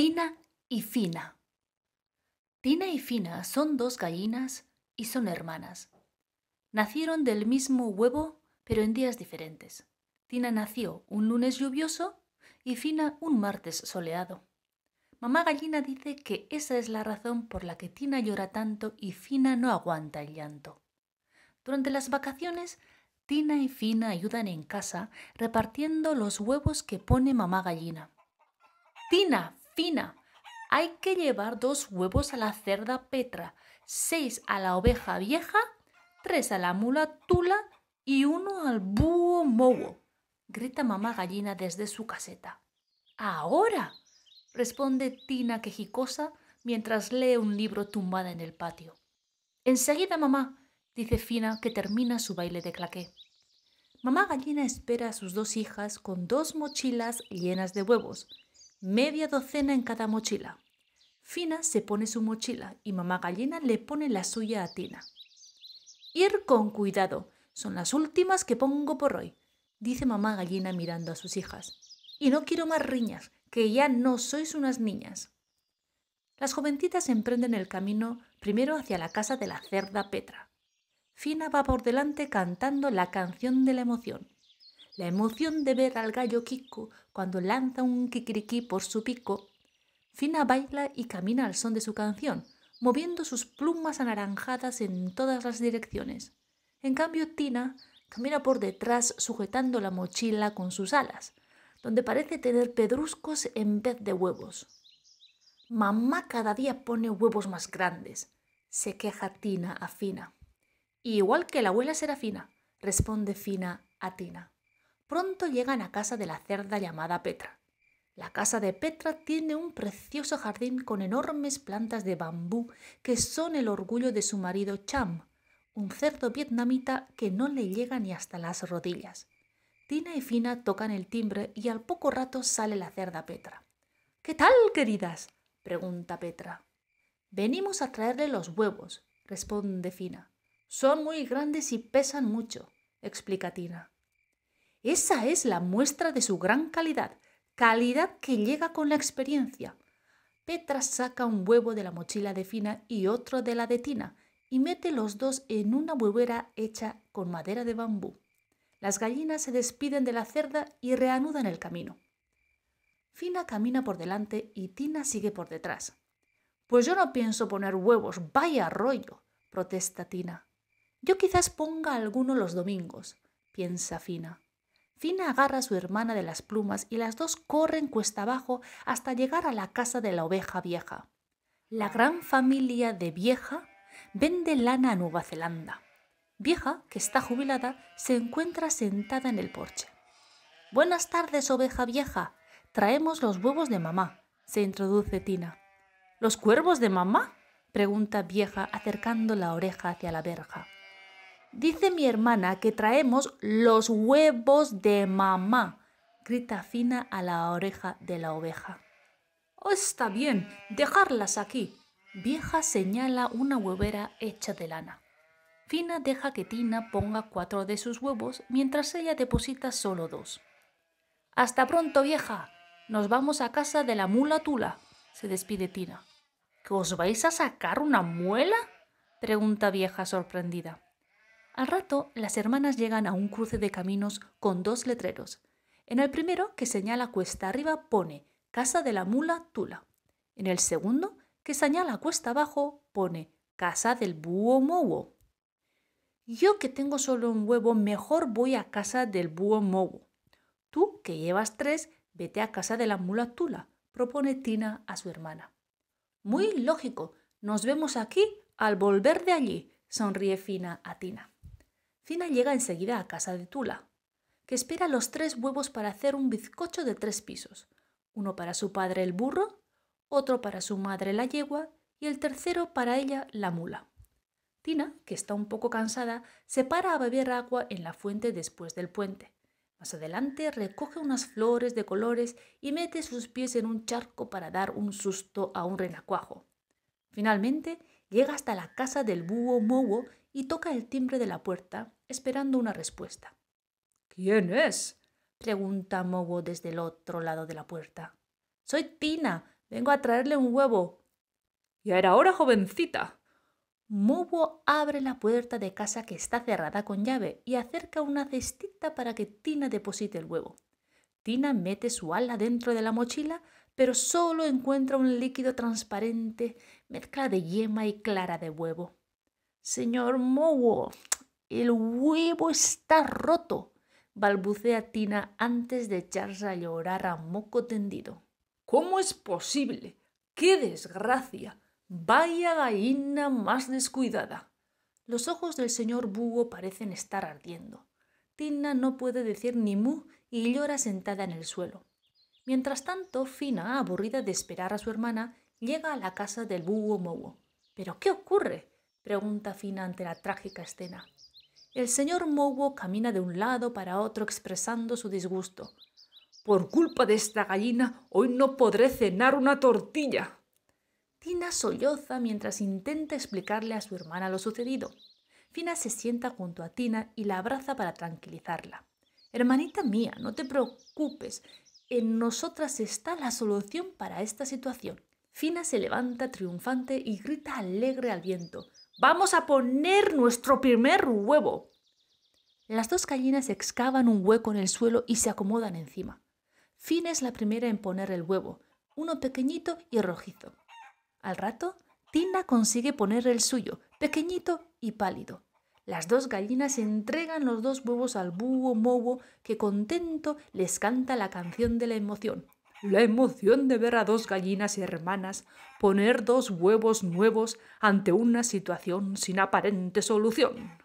Tina y Fina. Tina y Fina son dos gallinas y son hermanas. Nacieron del mismo huevo, pero en días diferentes. Tina nació un lunes lluvioso y Fina un martes soleado. Mamá gallina dice que esa es la razón por la que Tina llora tanto y Fina no aguanta el llanto. Durante las vacaciones, Tina y Fina ayudan en casa repartiendo los huevos que pone mamá gallina. Tina, fina. Hay que llevar dos huevos a la cerda Petra, seis a la oveja vieja, tres a la mula Tula y uno al búho Mowo, grita mamá gallina desde su caseta. ¡Ahora! responde Tina quejicosa mientras lee un libro tumbada en el patio. Enseguida, mamá, dice Fina, que termina su baile de claqué. Mamá gallina espera a sus dos hijas con dos mochilas llenas de huevos media docena en cada mochila. Fina se pone su mochila y mamá gallina le pone la suya a Tina. Ir con cuidado, son las últimas que pongo por hoy, dice mamá gallina mirando a sus hijas. Y no quiero más riñas, que ya no sois unas niñas. Las jovencitas emprenden el camino primero hacia la casa de la cerda Petra. Fina va por delante cantando la canción de la emoción la emoción de ver al gallo Kiko cuando lanza un kikiriki por su pico. Fina baila y camina al son de su canción, moviendo sus plumas anaranjadas en todas las direcciones. En cambio, Tina camina por detrás sujetando la mochila con sus alas, donde parece tener pedruscos en vez de huevos. Mamá cada día pone huevos más grandes, se queja Tina a Fina. igual que la abuela Serafina, responde Fina a Tina. Pronto llegan a casa de la cerda llamada Petra. La casa de Petra tiene un precioso jardín con enormes plantas de bambú que son el orgullo de su marido Cham, un cerdo vietnamita que no le llega ni hasta las rodillas. Tina y Fina tocan el timbre y al poco rato sale la cerda Petra. ¿Qué tal, queridas? pregunta Petra. Venimos a traerle los huevos, responde Fina. Son muy grandes y pesan mucho, explica Tina. Esa es la muestra de su gran calidad, calidad que llega con la experiencia. Petra saca un huevo de la mochila de Fina y otro de la de Tina y mete los dos en una huevera hecha con madera de bambú. Las gallinas se despiden de la cerda y reanudan el camino. Fina camina por delante y Tina sigue por detrás. Pues yo no pienso poner huevos, vaya rollo, protesta Tina. Yo quizás ponga alguno los domingos, piensa Fina. Fina agarra a su hermana de las plumas y las dos corren cuesta abajo hasta llegar a la casa de la oveja vieja. La gran familia de vieja vende lana a Nueva Zelanda. Vieja, que está jubilada, se encuentra sentada en el porche. Buenas tardes, oveja vieja. Traemos los huevos de mamá, se introduce Tina. ¿Los cuervos de mamá? pregunta vieja acercando la oreja hacia la verja. Dice mi hermana que traemos los huevos de mamá, grita Fina a la oreja de la oveja. Oh, está bien, dejarlas aquí. Vieja señala una huevera hecha de lana. Fina deja que Tina ponga cuatro de sus huevos mientras ella deposita solo dos. Hasta pronto, vieja. Nos vamos a casa de la mula Tula, se despide Tina. ¿Que os vais a sacar una muela? pregunta vieja sorprendida. Al rato, las hermanas llegan a un cruce de caminos con dos letreros. En el primero, que señala cuesta arriba, pone Casa de la Mula Tula. En el segundo, que señala cuesta abajo, pone Casa del Búho Mowo. Yo que tengo solo un huevo, mejor voy a casa del búho Mowo. Tú que llevas tres, vete a casa de la mula Tula, propone Tina a su hermana. Muy lógico, nos vemos aquí al volver de allí, sonríe Fina a Tina. Tina llega enseguida a casa de Tula, que espera los tres huevos para hacer un bizcocho de tres pisos, uno para su padre el burro, otro para su madre la yegua y el tercero para ella la mula. Tina, que está un poco cansada, se para a beber agua en la fuente después del puente. Más adelante recoge unas flores de colores y mete sus pies en un charco para dar un susto a un renacuajo. Finalmente llega hasta la casa del búho Mowo y toca el timbre de la puerta, esperando una respuesta. ¿Quién es? pregunta Mobo desde el otro lado de la puerta. Soy Tina. Vengo a traerle un huevo. Ya era hora, jovencita. Mobo abre la puerta de casa que está cerrada con llave y acerca una cestita para que Tina deposite el huevo. Tina mete su ala dentro de la mochila, pero solo encuentra un líquido transparente, mezcla de yema y clara de huevo. Señor Mowo, el huevo está roto, balbucea Tina antes de echarse a llorar a moco tendido. ¿Cómo es posible? ¡Qué desgracia! Vaya gallina más descuidada. Los ojos del señor Bugo parecen estar ardiendo. Tina no puede decir ni mu y llora sentada en el suelo. Mientras tanto, Fina, aburrida de esperar a su hermana, llega a la casa del Bugo Mowo. ¿Pero qué ocurre? pregunta Fina ante la trágica escena. El señor Mowo camina de un lado para otro expresando su disgusto. Por culpa de esta gallina, hoy no podré cenar una tortilla. Tina solloza mientras intenta explicarle a su hermana lo sucedido. Fina se sienta junto a Tina y la abraza para tranquilizarla. Hermanita mía, no te preocupes. En nosotras está la solución para esta situación. Fina se levanta triunfante y grita alegre al viento. Vamos a poner nuestro primer huevo. Las dos gallinas excavan un hueco en el suelo y se acomodan encima. Finn es la primera en poner el huevo, uno pequeñito y rojizo. Al rato, Tina consigue poner el suyo, pequeñito y pálido. Las dos gallinas entregan los dos huevos al búho mobo que contento les canta la canción de la emoción. La emoción de ver a dos gallinas hermanas poner dos huevos nuevos ante una situación sin aparente solución.